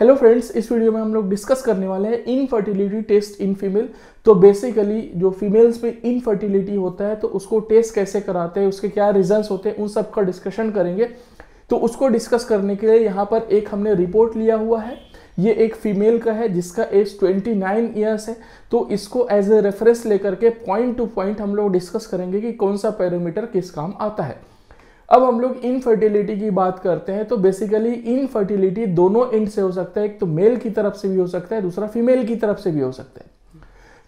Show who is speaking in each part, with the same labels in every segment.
Speaker 1: Hello friends इस video में हम लोग डिस्कस करने वाले हैं इनफर्टिलिटी टेस्ट इन फीमेल तो बेसिकली जो फीमेल्स में इनफर्टिलिटी होता है तो उसको टेस्ट कैसे कराते हैं उसके क्या रिजल्ट्स होते हैं उन सब का डिस्कशन करेंगे तो उसको डिस्कस करने के लिए यहाँ पर एक हमने रिपोर्ट लिया हुआ है ये एक फीमेल का है जिसका एज 29 ईयर्स है तो इसको एज ए रेफरेंस लेकर के पॉइंट टू पॉइंट हम लोग डिस्कस करेंगे कि कौन सा पैरामीटर किस काम आता है अब हम लोग इनफर्टिलिटी की बात करते हैं तो बेसिकली इनफर्टिलिटी दोनों एंड से हो सकता है एक तो मेल की तरफ से भी हो सकता है दूसरा फीमेल की तरफ से भी हो सकता है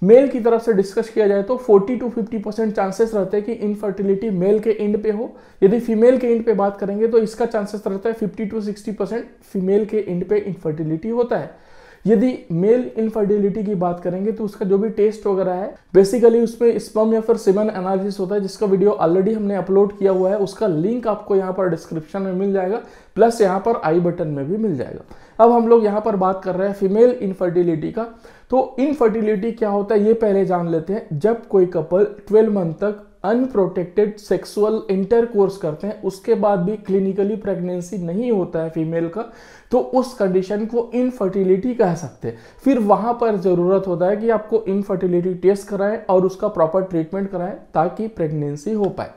Speaker 1: मेल की तरफ से डिस्कस किया जाए तो 40 टू 50 परसेंट चांसेस रहते हैं कि इनफर्टिलिटी मेल के एंड पे हो यदि फीमेल के एंड पे बात करेंगे तो इसका चांसेस रहता है 50 टू 60 परसेंट फीमेल के एंड पे इनफर्टिलिटी होता है यदि मेल इनफर्टिलिटी की बात करेंगे तो उसका जो भी टेस्ट वगैरह है बेसिकली उसमें स्पम या फिर सिमन एनालिसिस होता है जिसका वीडियो ऑलरेडी हमने अपलोड किया हुआ है उसका लिंक आपको यहाँ पर डिस्क्रिप्शन में मिल जाएगा प्लस यहाँ पर आई बटन में भी मिल जाएगा अब हम लोग यहाँ पर बात कर रहे हैं फीमेल इनफर्टिलिटी का तो इनफर्टिलिटी क्या होता है ये पहले जान लेते हैं जब कोई कपल ट्वेल्व मंथ तक अनप्रोटेक्टेड सेक्सुअल इंटरकोर्स करते हैं उसके बाद भी क्लिनिकली प्रेगनेंसी नहीं होता है फीमेल का तो उस कंडीशन को इनफर्टिलिटी कह सकते हैं फिर वहां पर ज़रूरत होता है कि आपको इनफर्टिलिटी टेस्ट कराएं और उसका प्रॉपर ट्रीटमेंट कराएं ताकि प्रेगनेंसी हो पाए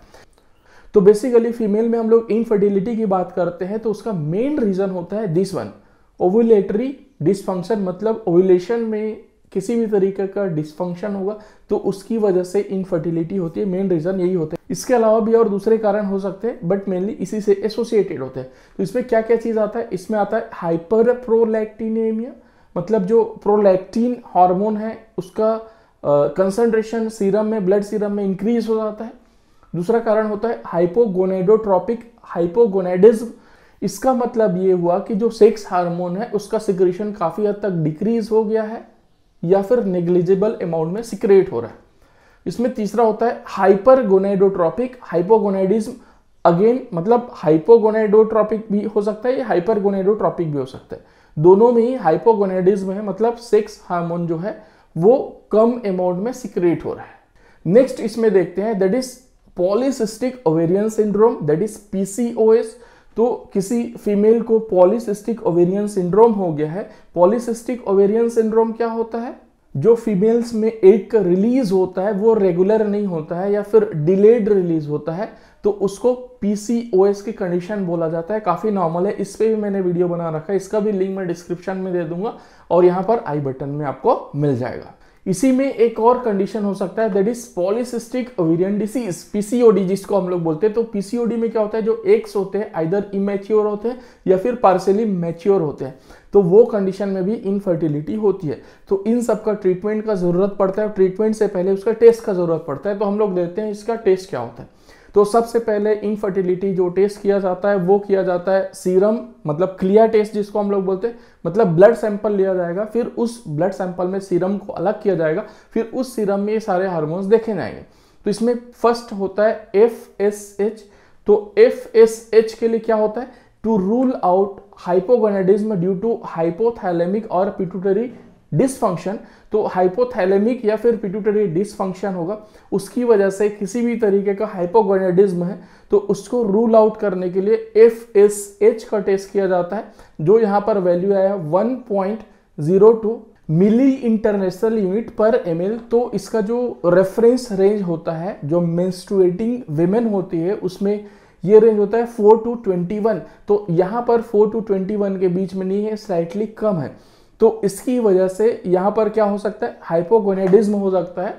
Speaker 1: तो बेसिकली फीमेल में हम लोग इनफर्टिलिटी की बात करते हैं तो उसका मेन रीज़न होता है दिस वन ओवुलेटरी डिसफंक्शन मतलब ओवुलेशन में किसी भी तरीके का डिस्फंक्शन होगा तो उसकी वजह से इनफर्टिलिटी होती है मेन रीज़न यही होता है इसके अलावा भी और दूसरे कारण हो सकते हैं बट मेनली इसी से एसोसिएटेड होते हैं तो इसमें क्या क्या चीज़ आता है इसमें आता है हाइपर प्रोलैक्टिनेमिया मतलब जो प्रोलैक्टिन हार्मोन है उसका कंसनट्रेशन सीरम में ब्लड सीरम में इंक्रीज हो जाता है दूसरा कारण होता है हाइपोगोनेडोट्रॉपिक हाइपोगोनेडिज्म इसका मतलब ये हुआ कि जो सेक्स हार्मोन है उसका सिक्रेशन काफ़ी हद तक डिक्रीज हो गया है या फिर निग्लिजिबल अमाउंट में सिक्रेट हो रहा है इसमें तीसरा होता है हाइपरगोनाइडोट्रॉपिक हाइपोगोनाइडिज्म अगेन मतलब हाइपोगोनेडोट्रॉपिक भी हो सकता है या हाइपरगोनाइडोट्रॉपिक भी हो सकता है दोनों में ही हाइपोगोनाइडिज्म है मतलब सेक्स हार्मोन जो है वो कम अमाउंट में सिक्रेट हो रहा है नेक्स्ट इसमें देखते हैं that is polycystic ovarian syndrome that is PCOS तो किसी फीमेल को पॉलिसिस्टिक ओवेरियन सिंड्रोम हो गया है पॉलिसिस्टिक ओवेरियन सिंड्रोम क्या होता है जो फीमेल्स में एक रिलीज होता है वो रेगुलर नहीं होता है या फिर डिलेड रिलीज होता है तो उसको पीसीओएस की कंडीशन बोला जाता है काफ़ी नॉर्मल है इस पर भी मैंने वीडियो बना रखा है इसका भी लिंक मैं डिस्क्रिप्शन में दे दूंगा और यहाँ पर आई बटन में आपको मिल जाएगा इसी में एक और कंडीशन हो सकता है that is polycystic ovarian disease PCOD जिसको हम लोग बोलते हैं तो पीसीओडी में क्या होता है जो एक्स होते हैं आइदर इमेच्योर होते हैं या फिर पार्सली मैच्योर होते हैं तो वो कंडीशन में भी इनफर्टिलिटी होती है तो इन सब का ट्रीटमेंट का ज़रूरत पड़ता है ट्रीटमेंट से पहले उसका टेस्ट का ज़रूरत पड़ता है तो हम लोग देखते हैं इसका टेस्ट क्या होता है तो सबसे पहले इनफर्टिलिटी जो टेस्ट किया जाता है वो किया जाता है सीरम मतलब क्लियर टेस्ट जिसको हम लोग बोलते हैं मतलब ब्लड सैंपल लिया जाएगा फिर उस ब्लड सैंपल में सीरम को अलग किया जाएगा फिर उस सीरम में ये सारे हार्मोन्स देखे जाएंगे तो इसमें फर्स्ट होता है एफ एस एच तो एफ एस एच के लिए क्या होता है to rule out hypogonadism due to hypothalamic और पिटूटरी डिसफंक्शन तो हाइपोथैलेमिक या फिर पिट्यूटरी डिसफंक्शन होगा उसकी वजह से किसी भी तरीके का हाइपोगोनेडिज्म है तो उसको रूल आउट करने के लिए एफ एस एच का टेस्ट किया जाता है जो यहाँ पर वैल्यू आया one point zero two milli international unit per M तो इसका जो रेफरेंस रेंज होता है जो मेंस्ट्रुएटिंग वेमेन होती है उसमें ये रेंज होता है फोर टू ट्वेंटी वन तो यहाँ पर फोर टू ट्वेंटी वन के बीच में नहीं है स्लाइटली कम है तो इसकी वजह से यहां पर क्या हो सकता है हाइपोगोनेडिज्म हो सकता है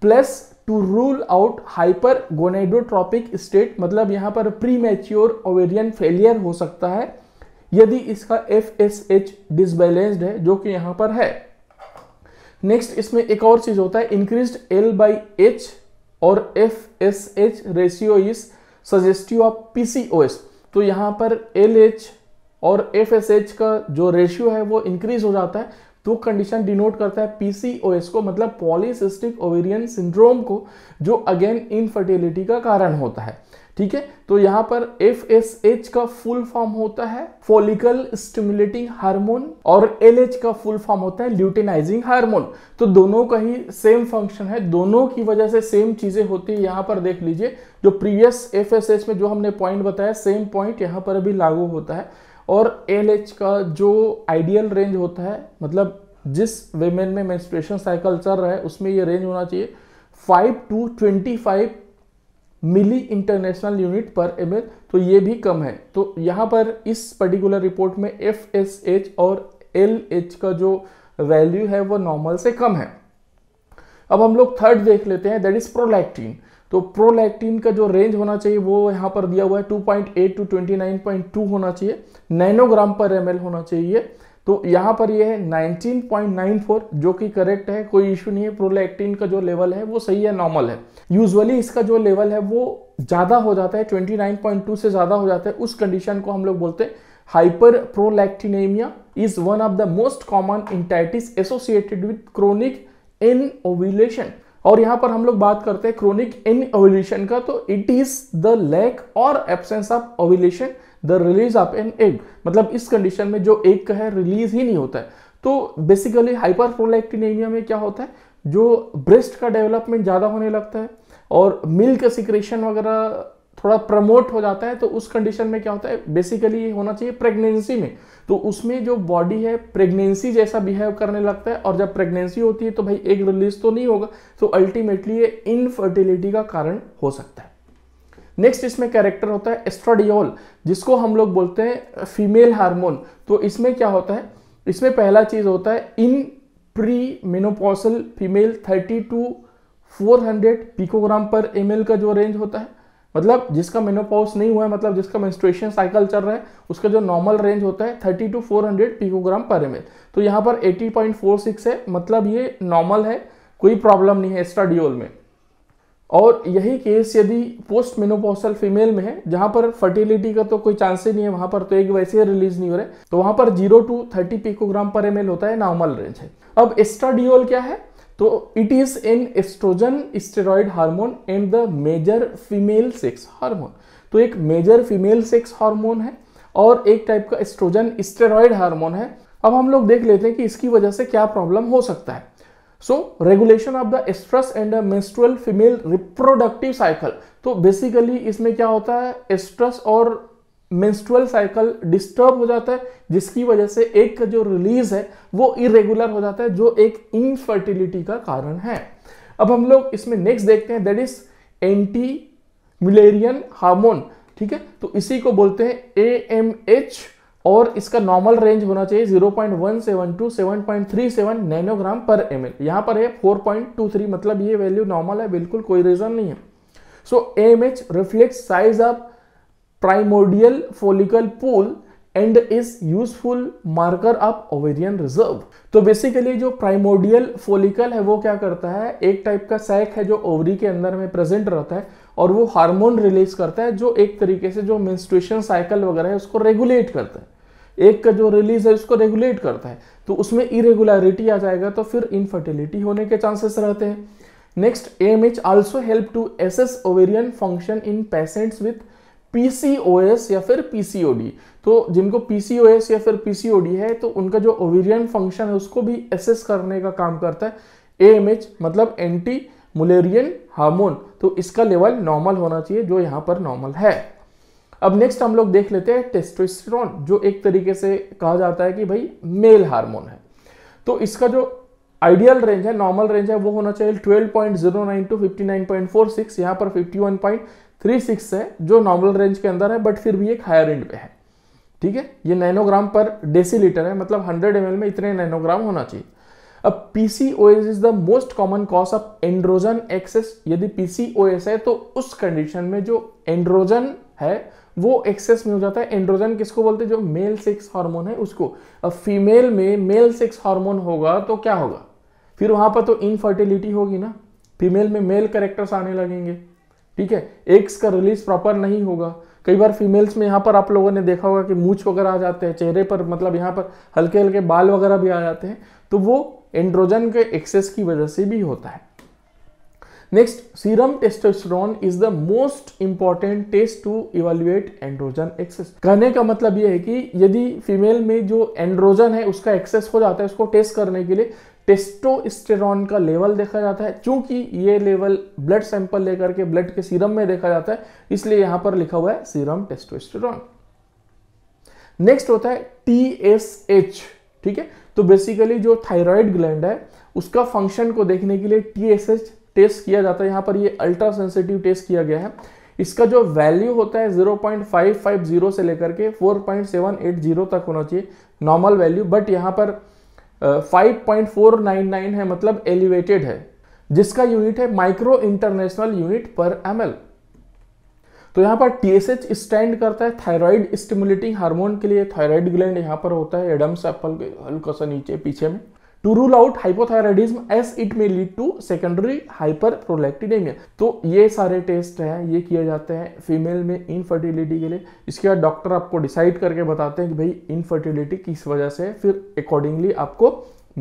Speaker 1: plus to rule out hyper gonadotropic state मतलब यहां पर प्री मैच्योर ओवेरियन फेलियर हो सकता है यदि इसका एफ एस एच डिसबैलेंस्ड है जो कि यहां पर है नेक्स्ट इसमें एक और चीज होता है इंक्रीज एल बाई एच और F S H ratio is suggestive of PCOS तो यहां पर एल एच और एफ एस एच का जो रेशियो है वो इंक्रीज हो जाता है तो कंडीशन डिनोट करता है पीसीओएस को मतलब पॉलीसिस्टिक ओवेरियन सिंड्रोम को जो अगेन इनफर्टिलिटी का कारण होता है ठीक है तो यहां पर एफ एस एच का फुल फॉर्म होता है फोलिकल स्टिमुलेटिंग हार्मोन और एल एच का फुल फॉर्म होता है ल्यूटिनाइजिंग हार्मोन तो दोनों का ही सेम फंक्शन है दोनों की वजह से सेम चीजें होती है यहां पर देख लीजिए जो प्रीवियस एफ एस एच में जो हमने पॉइंट बताया सेम पॉइंट यहां पर भी लागू होता है और एल का जो आइडियल रेंज होता है मतलब जिस वेमेन में मेंस्ट्रुएशन साइकिल चल रहा है उसमें ये रेंज होना चाहिए five to twenty five milli international unit per M तो ये भी कम है तो यहाँ पर इस पर्टिकुलर रिपोर्ट में एफ एस एच और एल एच का जो वैल्यू है वो नॉर्मल से कम है अब हम लोग थर्ड देख लेते हैं दैट इज प्रोलैक्टिन तो प्रोलैक्टिन का जो रेंज होना चाहिए वो यहाँ पर दिया हुआ है 2.8 टू 29.2 होना चाहिए नैनोग्राम पर एम होना चाहिए तो यहाँ पर ये है 19.94 जो कि करेक्ट है कोई इश्यू नहीं है प्रोलैक्टिन का जो लेवल है वो सही है नॉर्मल है यूजुअली इसका जो लेवल है वो ज़्यादा हो जाता है 29.2 से ज़्यादा हो जाता है उस कंडीशन को हम लोग बोलते हैं hyper prolactinemia is one of the most common entities associated with chronic in ovulation और यहां पर हम लोग बात करते हैं क्रोनिक इन ओविलेशन का तो इट इज द लैक और absence of ovulation the release of an egg मतलब इस कंडीशन में जो एग का है रिलीज ही नहीं होता है तो बेसिकली हाइपर प्रोलैक्टिनेमिया में क्या होता है जो ब्रेस्ट का डेवलपमेंट ज़्यादा होने लगता है और मिल्क सिक्रेशन वगैरह थोड़ा प्रमोट हो जाता है तो उस कंडीशन में क्या होता है बेसिकली ये होना चाहिए प्रेगनेंसी में तो उसमें जो बॉडी है प्रेगनेंसी जैसा बिहेव करने लगता है और जब प्रेगनेंसी होती है तो भाई एक रिलीज तो नहीं होगा तो अल्टीमेटली ये इनफर्टिलिटी का कारण हो सकता है नेक्स्ट इसमें कैरेक्टर होता है एस्ट्राडियोल जिसको हम लोग बोलते हैं फीमेल हार्मोन तो इसमें क्या होता है इसमें पहला चीज होता है in pre menopausal female thirty to four hundred picogram per M का जो रेंज होता है मतलब जिसका मेनोपॉज नहीं हुआ है मतलब जिसका मेंस्ट्रुएशन साइकिल चल रहा है उसका जो नॉर्मल रेंज होता है 30 to 400 hundred picogram per M तो यहाँ पर 80.46 है मतलब ये नॉर्मल है कोई प्रॉब्लम नहीं है एस्ट्राडियोल में और यही केस यदि पोस्ट मेनोपोसल फीमेल में है जहाँ पर फर्टिलिटी का तो कोई चांस ही नहीं है वहाँ पर तो एक वैसे रिलीज नहीं हो रहा है तो वहाँ पर zero to thirty picogram per M होता है नॉर्मल रेंज है अब एस्ट्राडियोल क्या है तो it is an estrogen steroid hormone and the major female sex hormone तो एक मेजर फीमेल सेक्स हार्मोन है और एक टाइप का एस्ट्रोजन स्टेरॉइड हार्मोन है अब हम लोग देख लेते हैं कि इसकी वजह से क्या प्रॉब्लम हो सकता है so regulation of the estrus and menstrual female reproductive cycle तो बेसिकली इसमें क्या होता है एस्ट्रस और मेंस्ट्रुअल साइकिल डिस्टर्ब हो जाता है जिसकी वजह से एक का जो रिलीज है वो इरेगुलर हो जाता है जो एक इनफर्टिलिटी का कारण है अब हम लोग इसमें नेक्स्ट देखते हैं that is anti mullerian hormone ठीक है तो इसी को बोलते हैं ए एम एच और इसका नॉर्मल रेंज होना चाहिए 0.172 to 7.37 nanogram per M L यहाँ पर है 4.23 मतलब ये वैल्यू नॉर्मल है बिल्कुल कोई रीजन नहीं है so M H reflect size of primordial follicle pool and is useful marker of ovarian reserve तो बेसिकली जो प्राइमोडियल फोलिकल है वो क्या करता है एक टाइप का सैक है जो ओवरी के अंदर में प्रेजेंट रहता है और वो हार्मोन रिलीज करता है जो एक तरीके से जो मेंस्ट्रुएशन साइकिल वगैरह है उसको रेगुलेट करता है एक का जो रिलीज है उसको रेगुलेट करता है तो उसमें इरेगुलरिटी आ जाएगा तो फिर इनफर्टिलिटी होने के चांसेस रहते हैं next M H also help to assess ovarian function in patients with PCOS या फिर PCOD तो जिनको PCOS या फिर PCOD है तो उनका जो ओवेरियन फंक्शन है उसको भी एसेस करने का काम करता है एएमएच मतलब एंटी मुलेरियन हार्मोन तो इसका लेवल नॉर्मल होना चाहिए जो यहाँ पर नॉर्मल है अब नेक्स्ट हम लोग देख लेते हैं टेस्टोस्टेरोन जो एक तरीके से कहा जाता है कि भाई मेल हार्मोन है तो इसका जो आइडियल रेंज है नॉर्मल रेंज है वो होना चाहिए 12.09 टू 59.46 यहाँ पर 51. थ्री सिक्स है जो नॉर्मल रेंज के अंदर है बट फिर भी एक हायर एंड पे है ठीक है ये नैनोग्राम पर डेसीलीटर है मतलब हंड्रेड एम में इतने नैनोग्राम होना चाहिए अब PCOS is the most common cause of androgen excess यदि पीसीओएस है तो उस कंडीशन में जो एंड्रोजन है वो एक्सेस में हो जाता है एंड्रोजन किसको बोलते हैं जो मेल सेक्स हार्मोन है उसको अब फीमेल में मेल सेक्स हार्मोन होगा तो क्या होगा फिर वहां पर तो इनफर्टिलिटी होगी ना फीमेल में मेल करेक्टर्स आने लगेंगे ठीक है एग्स का रिलीज प्रॉपर नहीं होगा कई बार फीमेल्स में यहाँ पर आप लोगों ने देखा होगा कि मूछ वगैरह आ जाते हैं चेहरे पर मतलब यहाँ पर हल्के हल्के बाल वगैरह भी आ जाते हैं तो वो एंड्रोजन के एक्सेस की वजह से भी होता है next serum testosterone is the most important test to evaluate androgen excess कहने का मतलब यह है कि यदि फीमेल में जो एंड्रोजन है उसका एक्सेस हो जाता है उसको टेस्ट करने के लिए टेस्टोस्टेरॉन का लेवल देखा जाता है क्योंकि ये लेवल ब्लड सैंपल लेकर के ब्लड के सीरम में देखा जाता है इसलिए यहां पर लिखा हुआ है सीरम टेस्टोस्टेरॉन नेक्स्ट होता है टीएसएच ठीक है तो बेसिकली जो थायराइड ग्लैंड है उसका फंक्शन को देखने के लिए टीएसएच टेस्ट किया जाता है यहां पर ये अल्ट्रा सेंसिटिव टेस्ट किया गया है इसका जो वैल्यू होता है 0.550 से लेकर के 4.780 तक होना चाहिए नॉर्मल वैल्यू बट यहां पर 5.499 है मतलब एलिवेटेड है जिसका यूनिट है micro international unit per M तो यहाँ पर टीएसएच स्टैंड करता है थायराइड स्टिमुलेटिंग हार्मोन के लिए थायराइड ग्लैंड यहाँ पर होता है एडम्स एप्पल के हल्का सा नीचे पीछे में to rule out hypothyroidism as it may lead to secondary hyper prolactinemia तो ये सारे टेस्ट हैं ये किए जाते हैं फीमेल में इनफर्टिलिटी के लिए इसके बाद डॉक्टर आपको डिसाइड करके बताते हैं कि भाई इनफर्टिलिटी किस वजह से फिर अकॉर्डिंगली आपको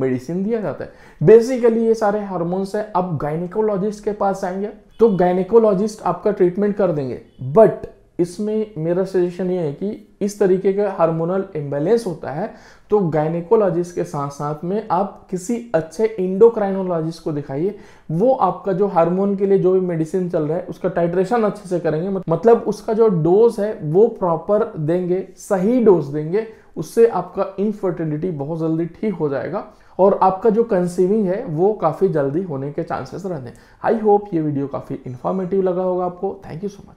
Speaker 1: मेडिसिन दिया जाता है बेसिकली ये सारे हार्मोन्स हैं आप गायनिकोलॉजिस्ट के पास आएंगे तो गायनिकोलॉजिस्ट आपका ट्रीटमेंट कर देंगे बट इसमें मेरा सजेशन ये है कि इस तरीके का हार्मोनल इम्बेलेंस होता है तो गायनेकोलॉजिस्ट के साथ साथ में आप किसी अच्छे इंडोक्राइनोलॉजिस्ट को दिखाइए वो आपका जो हार्मोन के लिए जो भी मेडिसिन चल रहा है उसका टाइट्रेशन अच्छे से करेंगे मतलब उसका जो डोज है वो प्रॉपर देंगे सही डोज देंगे उससे आपका इनफर्टिलिटी बहुत जल्दी ठीक हो जाएगा और आपका जो कंसीविंग है वो काफ़ी जल्दी होने के चांसेस रहते हैं आई होप ये वीडियो काफ़ी इन्फॉर्मेटिव लगा होगा आपको थैंक यू सो मच